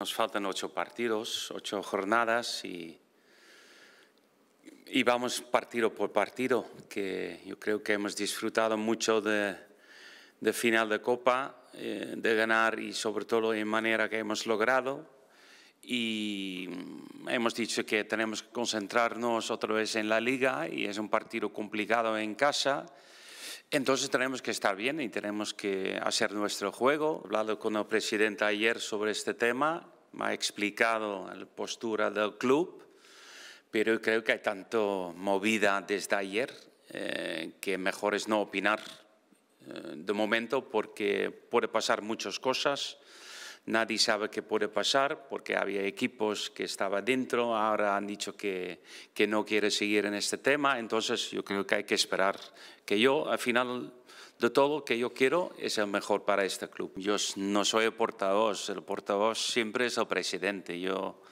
Nos faltan ocho partidos, ocho jornadas y, y vamos partido por partido, que yo creo que hemos disfrutado mucho de, de final de Copa, eh, de ganar y sobre todo en manera que hemos logrado. Y hemos dicho que tenemos que concentrarnos otra vez en la liga y es un partido complicado en casa. Entonces tenemos que estar bien y tenemos que hacer nuestro juego. He hablado con el presidente ayer sobre este tema, me ha explicado la postura del club, pero creo que hay tanto movida desde ayer eh, que mejor es no opinar eh, de momento porque puede pasar muchas cosas. Nadie sabe qué puede pasar porque había equipos que estaban dentro, ahora han dicho que, que no quiere seguir en este tema, entonces yo creo que hay que esperar. Que yo, al final de todo, lo que yo quiero es el mejor para este club. Yo no soy el portavoz, el portavoz siempre es el presidente. Yo,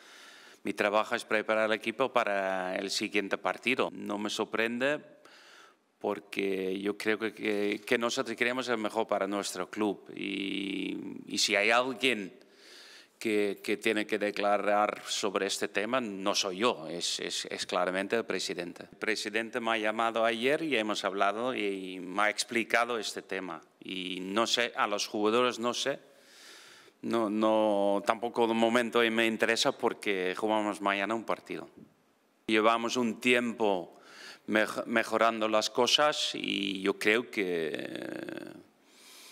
mi trabajo es preparar el equipo para el siguiente partido. No me sorprende porque yo creo que, nosotros queremos el mejor para nuestro club y, si hay alguien que, tiene que declarar sobre este tema no soy yo, es, es, claramente el presidente. El presidente me ha llamado ayer y hemos hablado y me ha explicado este tema. Y no sé, a los jugadores no sé, no, no, tampoco de momento me interesa porque jugamos mañana un partido. Llevamos un tiempo mejorando las cosas y yo creo que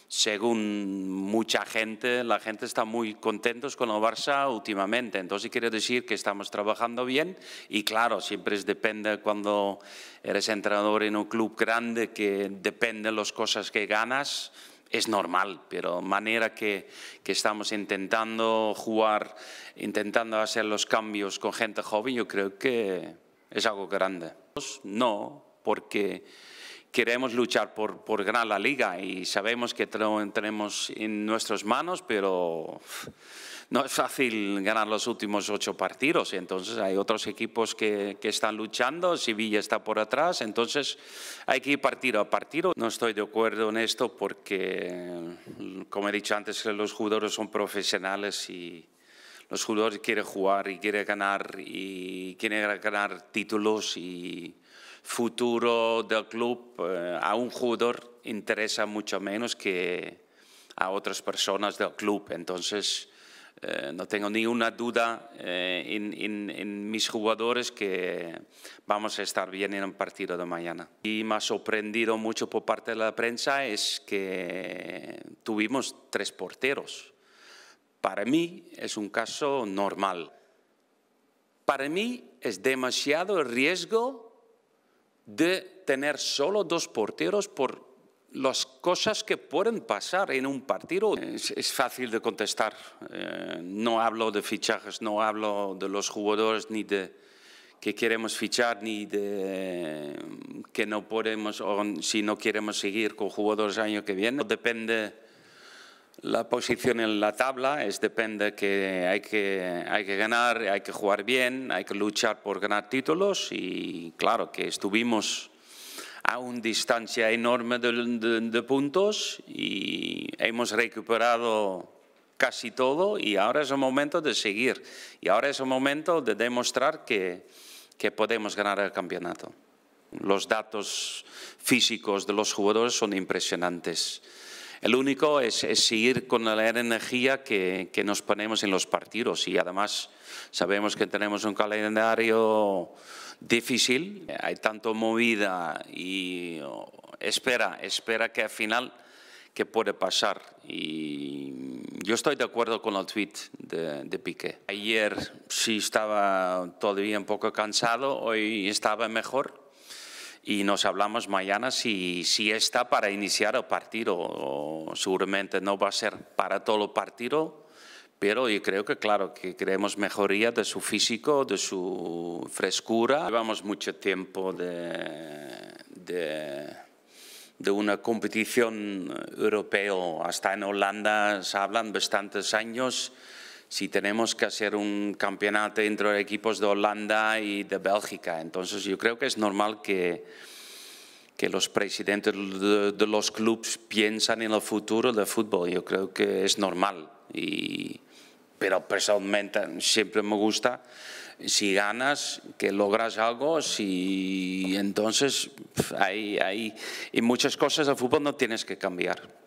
según mucha gente, la gente está muy contentos con el Barça últimamente. Entonces quiero decir que estamos trabajando bien y claro, siempre depende cuando eres entrenador en un club grande que depende de las cosas que ganas. Es normal, pero manera que, que estamos intentando jugar, intentando hacer los cambios con gente joven, yo creo que es algo grande. No, porque queremos luchar por, ganar la liga y sabemos que tenemos en nuestras manos, pero no es fácil ganar los últimos ocho partidos. Entonces hay otros equipos que, que, están luchando, Sevilla está por atrás, entonces hay que ir partido a partido. No estoy de acuerdo en esto porque, como he dicho antes, los jugadores son profesionales y los jugadores quieren jugar y quieren ganar y quieren ganar títulos y futuro del club eh, a un jugador interesa mucho menos que a otras personas del club. Entonces, eh, no tengo ni una duda eh, en, mis jugadores que vamos a estar bien en el partido de mañana. Y más sorprendido mucho por parte de la prensa es que tuvimos tres porteros. Para mí es un caso normal. Para mí es demasiado el riesgo de tener solo dos porteros por las cosas que pueden pasar en un partido. Es, fácil de contestar. Eh, no hablo de fichajes, no hablo de los jugadores ni de que queremos fichar ni de que no podemos o si no queremos seguir con jugadores año que viene. Depende la posición en la tabla es depende que hay, que hay que ganar, hay que jugar bien, hay que luchar por ganar títulos y claro que estuvimos a una distancia enorme de, puntos y hemos recuperado casi todo y ahora es el momento de seguir y ahora es el momento de demostrar que podemos ganar el campeonato. Los datos físicos de los jugadores son impresionantes. El único es, seguir con la energía que, nos ponemos en los partidos y además sabemos que tenemos un calendario difícil, hay tanto movida y espera, espera que al final que puede pasar. Y yo estoy de acuerdo con el tweet de, de, Piqué. Ayer sí estaba todavía un poco cansado, hoy estaba mejor y nos hablamos mañana si, si está para iniciar el partido. O seguramente no va a ser para todo el partido, pero yo creo que, claro, que queremos mejoría de su físico, de su frescura. Llevamos mucho tiempo de, de, de una competición europea. Hasta en Holanda se hablan bastantes años si tenemos que hacer un campeonato entre equipos de Holanda y de Bélgica. Entonces yo creo que es normal que, que los presidentes de, los clubes piensan en el futuro del fútbol. Yo creo que es normal. Y, pero personalmente siempre me gusta, si ganas, que logras algo, si entonces hay, hay, y muchas cosas del fútbol no tienes que cambiar.